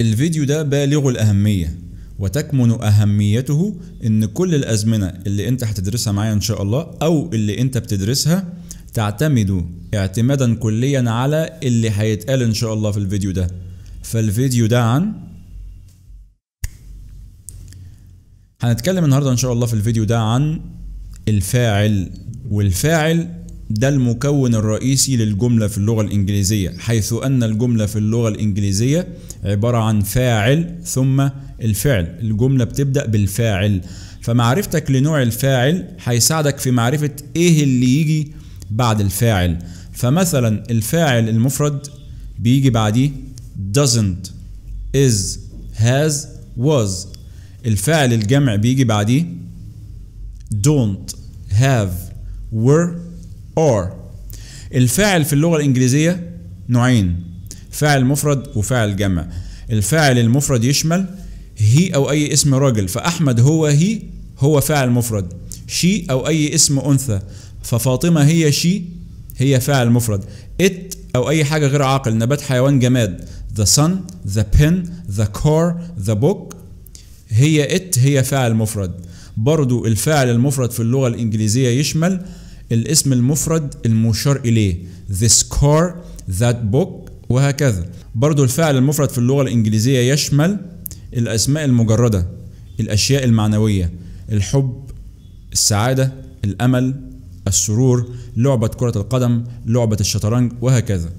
الفيديو ده بالغ الأهمية وتكمن أهميته إن كل الأزمنة اللي أنت هتدرسها معايا إن شاء الله أو اللي أنت بتدرسها تعتمد اعتمادا كليا على اللي هيتقال إن شاء الله في الفيديو ده فالفيديو ده عن هنتكلم النهاردة إن شاء الله في الفيديو ده عن الفاعل والفاعل ده المكون الرئيسي للجملة في اللغة الإنجليزية حيث أن الجملة في اللغة الإنجليزية عبارة عن فاعل ثم الفعل الجملة بتبدأ بالفاعل فمعرفتك لنوع الفاعل هيساعدك في معرفة إيه اللي يجي بعد الفاعل فمثلا الفاعل المفرد بيجي بعديه doesn't is has was الفاعل الجمع بيجي بعديه don't have were ار الفاعل في اللغة الإنجليزية نوعين فاعل مفرد وفاعل جمع الفاعل المفرد يشمل هي أو أي اسم رجل فأحمد هو هي هو فاعل مفرد شي أو أي اسم أنثى ففاطمة هي شي هي فاعل مفرد ات أو أي حاجة غير عاقل نبات حيوان جماد the sun the pen the car the book هي ات هي فاعل مفرد برضو الفاعل المفرد في اللغة الإنجليزية يشمل الاسم المفرد المشار إليه this car that book وهكذا برضو الفعل المفرد في اللغة الإنجليزية يشمل الأسماء المجردة الأشياء المعنوية الحب السعادة الأمل السرور لعبة كرة القدم لعبة الشطرنج وهكذا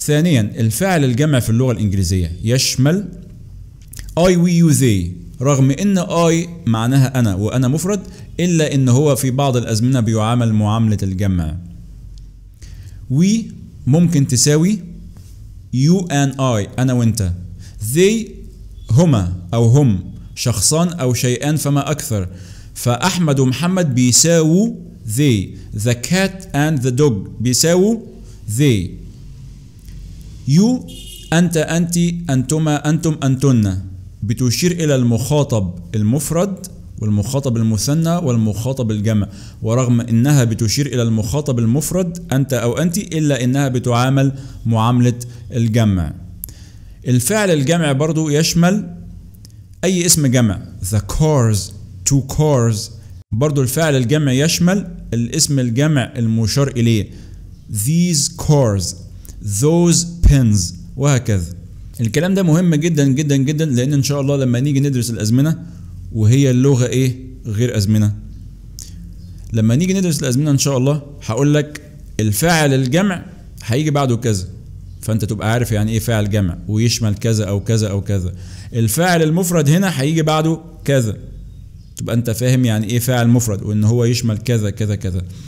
ثانيا الفعل الجمع في اللغة الإنجليزية يشمل I we you they رغم ان اي معناها انا وانا مفرد الا ان هو في بعض الازمنه بيعامل معامله الجمع وي ممكن تساوي يو ان اي انا وانت they هما او هم شخصان او شيئان فما اكثر فاحمد ومحمد بيساووا they the cat and the dog بيساووا they you انت انت انتما انتم انتن بتشير إلى المخاطب المفرد والمخاطب المثنى والمخاطب الجمع ورغم انها بتشير الى المخاطب المفرد انت او انت الا انها بتعامل معامله الجمع الفعل الجمع برضو يشمل اي اسم جمع the cars two cars برضو الفعل الجمع يشمل الاسم الجمع المشار اليه these cars those pins وهكذا الكلام ده مهم جدا جدا جدا لان ان شاء الله لما نيجي ندرس الازمنه وهي اللغه ايه غير ازمنه لما نيجي ندرس الازمنه ان شاء الله هقول لك الفاعل الجمع هيجي بعده كذا فانت تبقى عارف يعني ايه فاعل جمع ويشمل كذا او كذا او كذا الفاعل المفرد هنا هيجي بعده كذا تبقى انت فاهم يعني ايه فاعل مفرد وان هو يشمل كذا كذا كذا